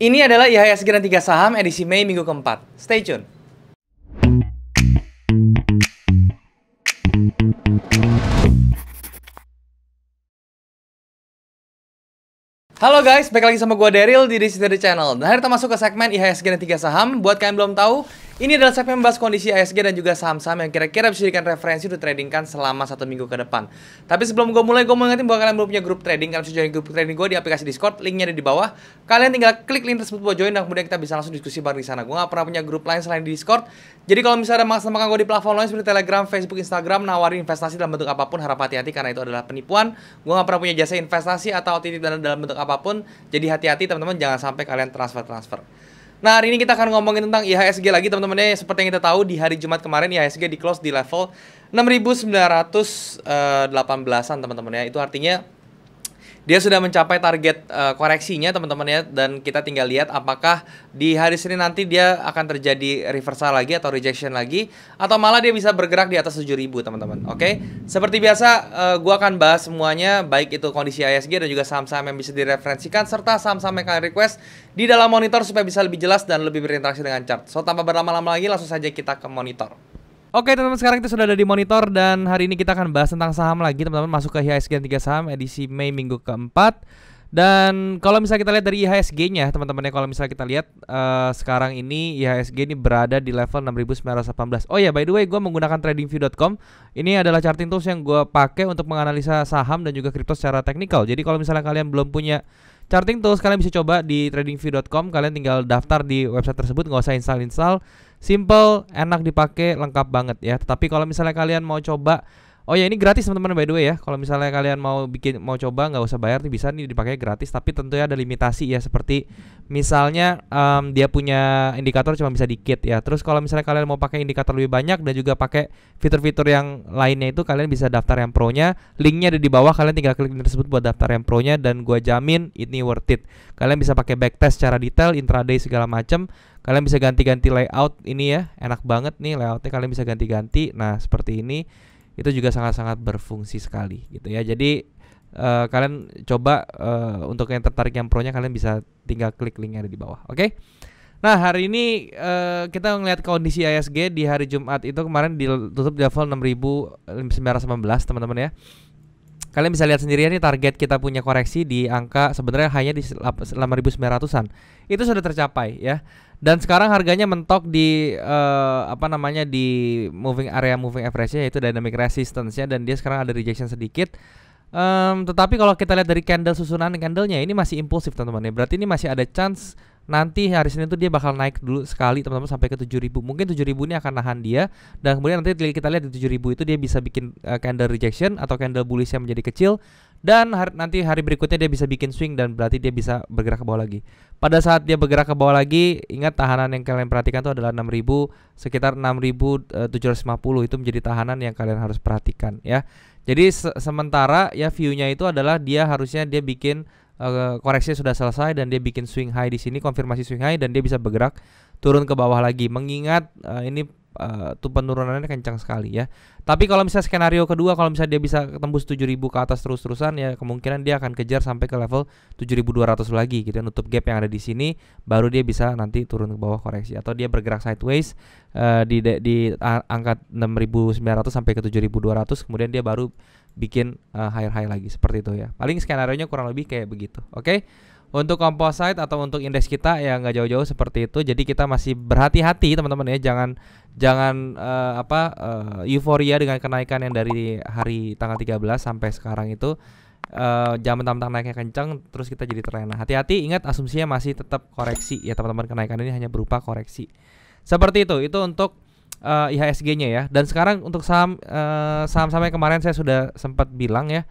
Ini adalah IHSG dan 3 saham edisi Mei minggu keempat. Stay tune. Halo guys, balik lagi sama gue Daryl di This The Channel. Nah, hari kita masuk ke segmen IHSG dan 3 saham. Buat kalian belum tahu, ini adalah saya membahas kondisi ISG dan juga saham-saham yang kira-kira bisa dijadikan referensi untuk trading kan selama satu minggu ke depan. Tapi sebelum gue mulai, gue mau ingetin bahwa kalian belum punya grup trading, kalian bisa join grup trading gue di aplikasi Discord, linknya ada di bawah. Kalian tinggal klik link tersebut buat join dan kemudian kita bisa langsung diskusi bareng di sana. Gue gak pernah punya grup lain selain di Discord. Jadi kalau misalnya ada maksud makan gue di platform lain seperti Telegram, Facebook, Instagram, nawarin investasi dalam bentuk apapun, harap hati-hati karena itu adalah penipuan. Gue gak pernah punya jasa investasi atau titik dana dalam bentuk apapun. Jadi hati-hati teman-teman, jangan sampai kalian transfer-transfer. Nah, hari ini kita akan ngomongin tentang IHSG lagi teman teman ya Seperti yang kita tahu di hari Jumat kemarin IHSG di close di level 6918-an eh, teman-teman ya. Itu artinya dia sudah mencapai target uh, koreksinya teman-teman ya dan kita tinggal lihat apakah di hari Senin nanti dia akan terjadi reversal lagi atau rejection lagi atau malah dia bisa bergerak di atas 7000 teman-teman. Oke. Okay? Seperti biasa uh, gua akan bahas semuanya baik itu kondisi ISG dan juga saham-saham yang bisa direferensikan serta saham-saham yang kalian request di dalam monitor supaya bisa lebih jelas dan lebih berinteraksi dengan chart. So tanpa berlama-lama lagi langsung saja kita ke monitor. Oke teman-teman sekarang kita sudah ada di monitor dan hari ini kita akan bahas tentang saham lagi teman-teman masuk ke IHSG 3 saham edisi Mei minggu keempat dan kalau misalnya kita lihat dari IHSG-nya teman-teman ya kalau misalnya kita lihat uh, sekarang ini IHSG ini berada di level 6918. Oh ya yeah, by the way gue menggunakan tradingview.com ini adalah charting tools yang gue pakai untuk menganalisa saham dan juga kripto secara teknikal. Jadi kalau misalnya kalian belum punya Charting tools kalian bisa coba di tradingview.com. Kalian tinggal daftar di website tersebut, nggak usah install-install. Simple, enak dipakai, lengkap banget ya. Tetapi kalau misalnya kalian mau coba Oh ya ini gratis teman-teman by the way ya. Kalau misalnya kalian mau bikin mau coba nggak usah bayar nih bisa nih dipakai gratis tapi tentu ya ada limitasi ya seperti misalnya um, dia punya indikator cuma bisa dikit ya. Terus kalau misalnya kalian mau pakai indikator lebih banyak dan juga pakai fitur-fitur yang lainnya itu kalian bisa daftar yang pro-nya. Linknya ada di bawah kalian tinggal klik link tersebut buat daftar yang pro-nya dan gua jamin ini worth it. Kalian bisa pakai backtest secara detail, intraday segala macam. Kalian bisa ganti-ganti layout ini ya. Enak banget nih layoutnya kalian bisa ganti-ganti. Nah, seperti ini itu juga sangat-sangat berfungsi sekali gitu ya. Jadi uh, kalian coba uh, untuk yang tertarik yang pronya kalian bisa tinggal klik linknya ada di bawah. Oke. Okay? Nah hari ini uh, kita melihat kondisi ISG di hari Jumat itu kemarin ditutup di level 6.919, teman-teman ya. Kalian bisa lihat sendiri ya nih target kita punya koreksi di angka sebenarnya hanya di 6.900-an. Itu sudah tercapai ya. Dan sekarang harganya mentok di uh, apa namanya di moving area moving average-nya yaitu dynamic resistance-nya dan dia sekarang ada rejection sedikit. Um, tetapi kalau kita lihat dari candle susunan candlenya ini masih impulsif teman-teman ya. Berarti ini masih ada chance nanti hari Senin itu dia bakal naik dulu sekali teman-teman sampai ke 7000. Mungkin 7000 ini akan nahan dia dan kemudian nanti kita lihat di 7000 itu dia bisa bikin uh, candle rejection atau candle bullish yang menjadi kecil dan hari, nanti hari berikutnya dia bisa bikin swing dan berarti dia bisa bergerak ke bawah lagi. Pada saat dia bergerak ke bawah lagi, ingat tahanan yang kalian perhatikan itu adalah 6000 sekitar 6750 eh, itu menjadi tahanan yang kalian harus perhatikan ya. Jadi se sementara ya view-nya itu adalah dia harusnya dia bikin uh, eh, koreksinya sudah selesai dan dia bikin swing high di sini konfirmasi swing high dan dia bisa bergerak turun ke bawah lagi mengingat uh, ini uh, tuh penurunannya kencang sekali ya. Tapi kalau misalnya skenario kedua kalau misalnya dia bisa tembus 7000 ke atas terus-terusan ya kemungkinan dia akan kejar sampai ke level 7200 lagi gitu ya, nutup gap yang ada di sini baru dia bisa nanti turun ke bawah koreksi atau dia bergerak sideways uh, di di, di angka 6900 sampai ke 7200 kemudian dia baru bikin uh, eh, higher high lagi seperti itu ya. Paling skenario nya kurang lebih kayak begitu. Oke. Okay? Untuk composite atau untuk indeks kita ya nggak jauh-jauh seperti itu. Jadi kita masih berhati-hati teman-teman ya. Jangan jangan uh, apa uh, euforia dengan kenaikan yang dari hari tanggal 13 sampai sekarang itu uh, jam mentang-mentang naiknya kencang terus kita jadi terlena. Hati-hati ingat asumsinya masih tetap koreksi ya teman-teman kenaikan ini hanya berupa koreksi. Seperti itu. Itu untuk uh, eh, IHSG-nya ya. Dan sekarang untuk saham uh, eh, saham sampai kemarin saya sudah sempat bilang ya.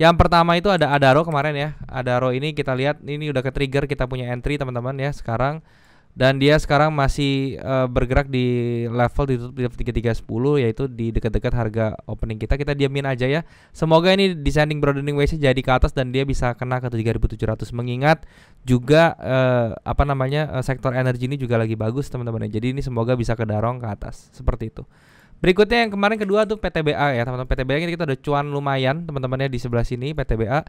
Yang pertama itu ada Adaro kemarin ya. Adaro ini kita lihat ini udah ke trigger kita punya entry teman-teman ya sekarang dan dia sekarang masih uh, bergerak di level di ditutup di 3310 yaitu di dekat-dekat harga opening kita kita diamin aja ya semoga ini descending broadening wedge jadi ke atas dan dia bisa kena ke 3700 mengingat juga uh, apa namanya uh, sektor energi ini juga lagi bagus teman-teman jadi ini semoga bisa darong ke atas seperti itu Berikutnya yang kemarin kedua tuh PTBA ya teman-teman PTBA ini kita ada cuan lumayan teman-temannya di sebelah sini PTBA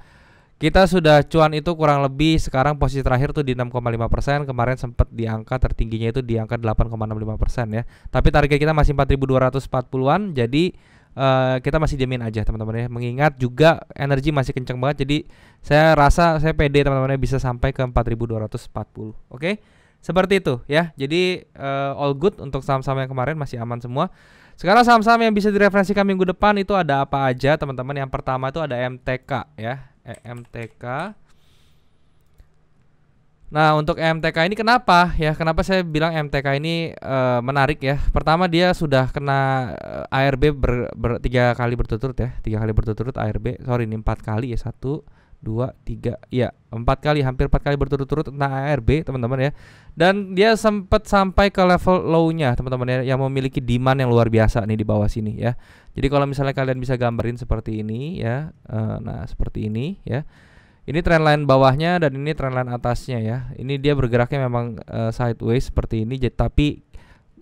kita sudah cuan itu kurang lebih sekarang posisi terakhir tuh di 6,5%, kemarin sempat di angka tertingginya itu di angka 8,65% ya. Tapi target kita masih 4240-an jadi Uh, kita masih jamin aja teman-teman ya mengingat juga energi masih kenceng banget jadi saya rasa saya pede teman-teman ya bisa sampai ke 4240 oke okay? seperti itu ya jadi uh, all good untuk saham-saham yang kemarin masih aman semua sekarang saham-saham yang bisa direferensikan minggu depan itu ada apa aja teman-teman yang pertama itu ada MTK ya EMTK. Nah, untuk e MTK ini kenapa ya? Kenapa saya bilang e MTK ini e, menarik ya? Pertama dia sudah kena eh, ARB ber, ber, tiga kali berturut turut ya, tiga kali berturut turut ARB. Sorry, ini empat kali ya satu, dua tiga ya empat kali hampir empat kali berturut-turut tentang ARB teman-teman ya dan dia sempat sampai ke level low-nya teman-teman ya yang memiliki demand yang luar biasa nih di bawah sini ya jadi kalau misalnya kalian bisa gambarin seperti ini ya eh, nah seperti ini ya ini trend line bawahnya dan ini trend line atasnya ya ini dia bergeraknya memang uh, sideways seperti ini tapi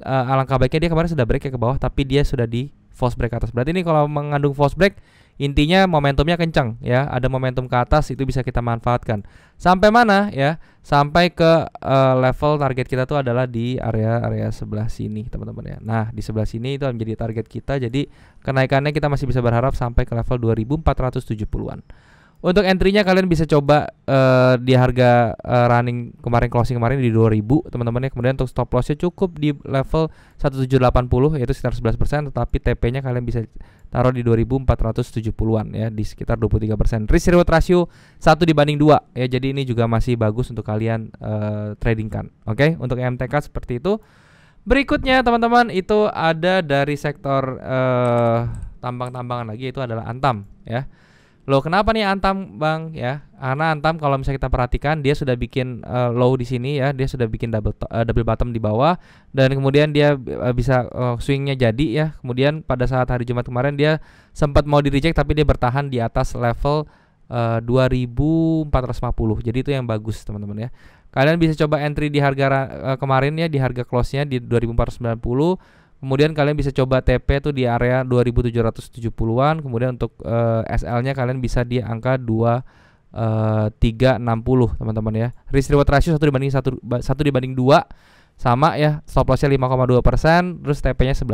uh, alangkah baiknya dia kemarin sudah break ya ke bawah tapi dia sudah di false break atas berarti ini kalau mengandung false break Intinya momentumnya kencang ya, ada momentum ke atas itu bisa kita manfaatkan. Sampai mana ya? Sampai ke uh, level target kita tuh adalah di area-area sebelah sini, teman-teman ya. Nah, di sebelah sini itu menjadi target kita. Jadi kenaikannya kita masih bisa berharap sampai ke level 2470-an. Untuk entry-nya kalian bisa coba uh, di harga uh, running kemarin closing kemarin di 2000 teman teman ya. kemudian untuk stop loss-nya cukup di level 1780 yaitu sekitar 11% tetapi TP-nya kalian bisa taruh di 2470-an ya di sekitar 23%. Risk reward ratio 1 dibanding 2 ya jadi ini juga masih bagus untuk kalian uh, kan. Oke, okay? untuk MTK seperti itu. Berikutnya teman-teman itu ada dari sektor uh, tambang-tambangan lagi itu adalah Antam ya. Loh, kenapa nih Antam, Bang? Ya, karena Antam kalau misalnya kita perhatikan dia sudah bikin uh, low di sini ya, dia sudah bikin double uh, double bottom di bawah dan kemudian dia uh, bisa uh, swingnya jadi ya. Kemudian pada saat hari Jumat kemarin dia sempat mau di reject tapi dia bertahan di atas level uh, 2450. Jadi itu yang bagus, teman-teman ya. Kalian bisa coba entry di harga uh, kemarin ya, di harga close-nya di 2490 Kemudian kalian bisa coba TP tuh di area 2770-an, kemudian untuk uh, eh, SL-nya kalian bisa di angka 2 Uh, 360 teman-teman ya risk reward ratio 1 dibanding 1, 1 dibanding 2 sama ya stop loss-nya 5,2% terus TP-nya 11%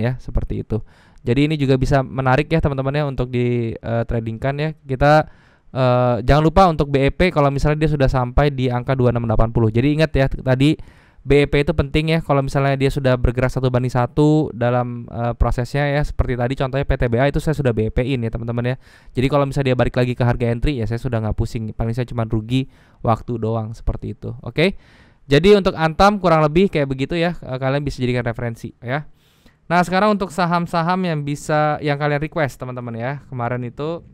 ya seperti itu jadi ini juga bisa menarik ya teman-teman ya untuk di uh, tradingkan ya kita uh, jangan lupa untuk BEP kalau misalnya dia sudah sampai di angka 2680 jadi ingat ya tadi BEP itu penting ya kalau misalnya dia sudah bergerak satu banding satu dalam uh, prosesnya ya seperti tadi contohnya PTBA itu saya sudah BEP-in ya teman-teman ya jadi kalau misalnya dia balik lagi ke harga entry ya saya sudah nggak pusing paling saya cuma rugi waktu doang seperti itu oke okay? jadi untuk antam kurang lebih kayak begitu ya eh, kalian bisa jadikan referensi ya nah sekarang untuk saham-saham yang bisa yang kalian request teman-teman ya kemarin itu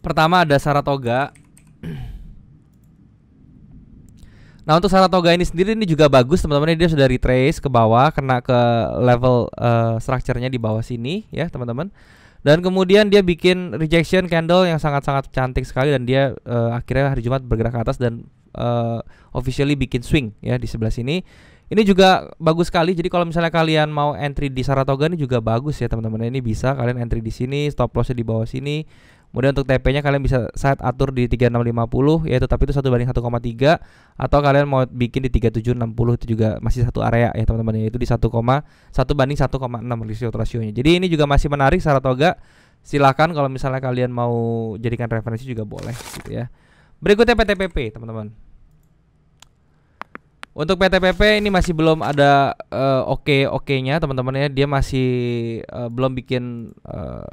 pertama ada Saratoga Nah untuk Saratoga ini sendiri ini juga bagus teman-teman dia sudah retrace ke bawah kena ke level uh, structure-nya di bawah sini ya teman-teman. Dan kemudian dia bikin rejection candle yang sangat-sangat cantik sekali dan dia uh, akhirnya hari Jumat bergerak ke atas dan uh, officially bikin swing ya di sebelah sini. Ini juga bagus sekali. Jadi kalau misalnya kalian mau entry di Saratoga ini juga bagus ya teman-teman. Ini bisa kalian entry di sini, stop lossnya di bawah sini. Kemudian untuk TP-nya kalian bisa set atur di 3650 yaitu tapi itu satu banding 1,3 atau kalian mau bikin di 3760 itu juga masih satu area ya teman-teman Itu di 1,1 banding 1,6 ratio rasionya. Jadi ini juga masih menarik Saratoga. Silahkan kalau misalnya kalian mau jadikan referensi juga boleh gitu ya. Berikutnya PTPP teman-teman. Untuk PTPP ini masih belum ada uh, oke okay nya teman-teman ya. Dia masih uh, belum bikin uh,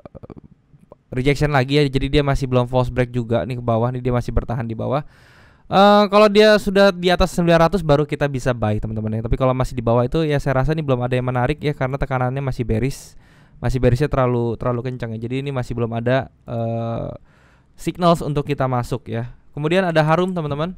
rejection lagi ya. Jadi dia masih belum false break juga nih ke bawah nih dia masih bertahan di bawah. Uh, kalau dia sudah di atas 900 baru kita bisa buy teman-teman ya. Tapi kalau masih di bawah itu ya saya rasa ini belum ada yang menarik ya karena tekanannya masih beris. Masih berisnya terlalu terlalu kencang ya. Jadi ini masih belum ada uh, signals untuk kita masuk ya. Kemudian ada Harum teman-teman.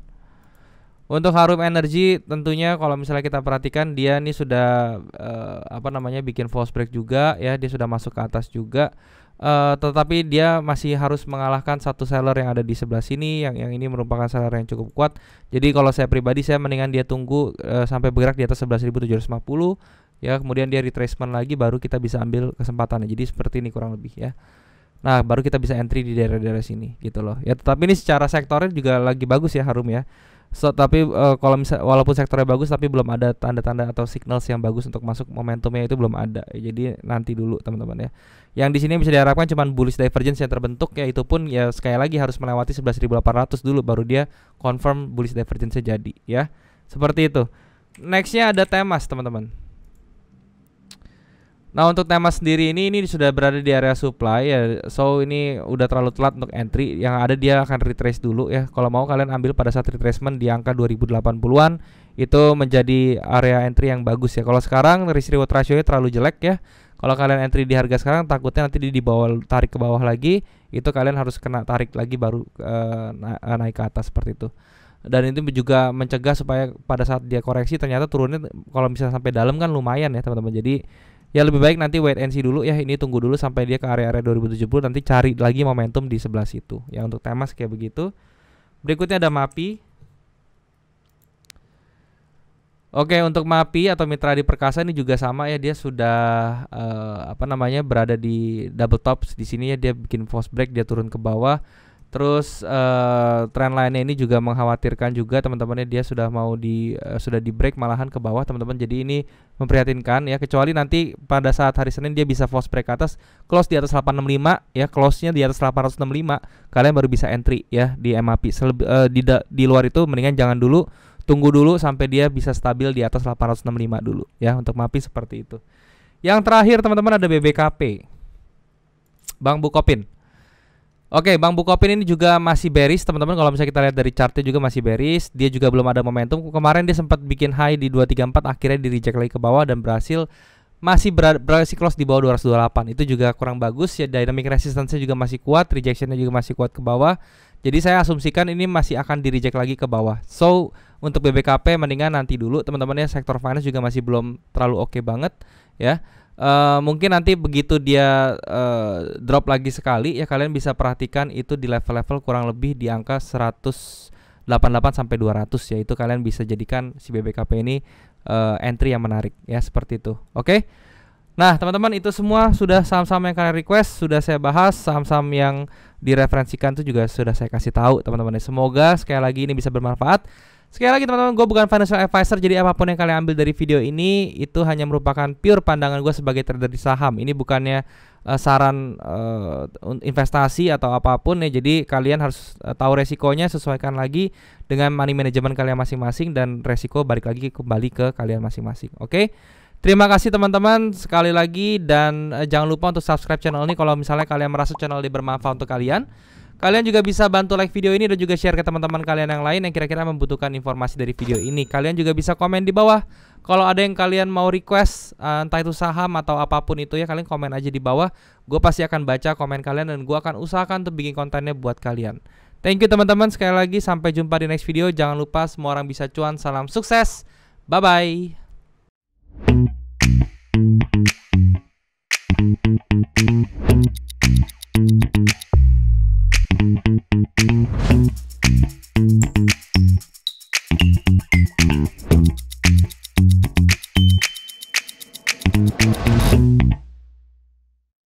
Untuk harum energi tentunya kalau misalnya kita perhatikan dia ini sudah uh, apa namanya bikin false break juga ya dia sudah masuk ke atas juga uh, tetapi dia masih harus mengalahkan satu seller yang ada di sebelah sini yang yang ini merupakan seller yang cukup kuat. Jadi kalau saya pribadi saya mendingan dia tunggu uh, sampai bergerak di atas 11.750 ya kemudian dia retracement lagi baru kita bisa ambil kesempatannya. Jadi seperti ini kurang lebih ya. Nah, baru kita bisa entry di daerah-daerah sini gitu loh. Ya, tetapi ini secara sektornya juga lagi bagus ya Harum ya. So, tapi uh, kalau misal walaupun sektornya bagus tapi belum ada tanda-tanda atau signals yang bagus untuk masuk momentumnya itu belum ada. Jadi nanti dulu teman-teman ya. Yang di sini bisa diharapkan cuma bullish divergence yang terbentuk ya itu pun ya sekali lagi harus melewati 11.800 dulu baru dia confirm bullish divergence jadi ya. Seperti itu. Nextnya ada temas teman-teman. Nah untuk tema sendiri ini ini sudah berada di area supply ya. So ini udah terlalu telat untuk entry. Yang ada dia akan retrace dulu ya. Kalau mau kalian ambil pada saat retracement di angka 2080-an itu menjadi area entry yang bagus ya. Kalau sekarang risk reward ratio-nya terlalu jelek ya. Kalau kalian entry di harga sekarang takutnya nanti di dibawa tarik ke bawah lagi, itu kalian harus kena tarik lagi baru uh, na eh, naik ke atas seperti itu dan itu juga mencegah supaya pada saat dia koreksi ternyata turunnya kalau bisa sampai dalam kan lumayan ya teman-teman jadi ya lebih baik nanti wait and see dulu ya ini tunggu dulu sampai dia ke area-area 2070 nanti cari lagi momentum di sebelah situ ya untuk temas kayak begitu berikutnya ada MAPI Oke untuk MAPI atau Mitra di Perkasa ini juga sama ya dia sudah uh, apa namanya berada di double tops di sini ya dia bikin force break dia turun ke bawah Terus uh, tren lainnya ini juga mengkhawatirkan juga teman-temannya dia sudah mau di uh, sudah di break malahan ke bawah teman-teman. Jadi ini memprihatinkan ya kecuali nanti pada saat hari Senin dia bisa force break atas, close di atas 865 ya, close-nya di atas 865. Kalian baru bisa entry ya di MAP. Seleb, uh, di di luar itu mendingan jangan dulu, tunggu dulu sampai dia bisa stabil di atas 865 dulu ya untuk MAPI seperti itu. Yang terakhir teman-teman ada BBKP. Bang Bukopin. Oke, Bang Bukopin ini juga masih bearish, teman-teman. Kalau misalnya kita lihat dari chartnya juga masih bearish, dia juga belum ada momentum. Kemarin dia sempat bikin high di 234, akhirnya di reject lagi ke bawah dan berhasil masih berhasil close di bawah 228. Itu juga kurang bagus ya. Dynamic resistance-nya juga masih kuat, rejection-nya juga masih kuat ke bawah. Jadi saya asumsikan ini masih akan di reject lagi ke bawah. So, untuk BBKP mendingan nanti dulu teman-teman ya sektor finance juga masih belum terlalu oke okay banget ya. Uh, mungkin nanti begitu dia uh, drop lagi sekali ya kalian bisa perhatikan itu di level-level kurang lebih di angka 188 sampai 200 ya itu kalian bisa jadikan si BBKP ini uh, entry yang menarik ya seperti itu. Oke. Okay? Nah, teman-teman itu semua sudah saham-saham yang kalian request, sudah saya bahas, saham-saham yang direferensikan itu juga sudah saya kasih tahu, teman-teman. Semoga sekali lagi ini bisa bermanfaat. Sekali lagi teman-teman, gue bukan financial advisor, jadi apapun yang kalian ambil dari video ini itu hanya merupakan pure pandangan gue sebagai trader di saham. Ini bukannya uh, saran uh, investasi atau apapun ya. Jadi kalian harus uh, tahu resikonya, sesuaikan lagi dengan money management kalian masing-masing dan resiko balik lagi kembali ke kalian masing-masing. Oke? Okay? Terima kasih teman-teman sekali lagi dan eh, jangan lupa untuk subscribe channel ini kalau misalnya kalian merasa channel ini bermanfaat untuk kalian. Kalian juga bisa bantu like video ini dan juga share ke teman-teman kalian yang lain yang kira-kira membutuhkan informasi dari video ini. Kalian juga bisa komen di bawah kalau ada yang kalian mau request eh, entah itu saham atau apapun itu ya kalian komen aja di bawah. Gue pasti akan baca komen kalian dan gue akan usahakan untuk bikin kontennya buat kalian. Thank you teman-teman sekali lagi sampai jumpa di next video. Jangan lupa semua orang bisa cuan. Salam sukses. Bye bye. thank you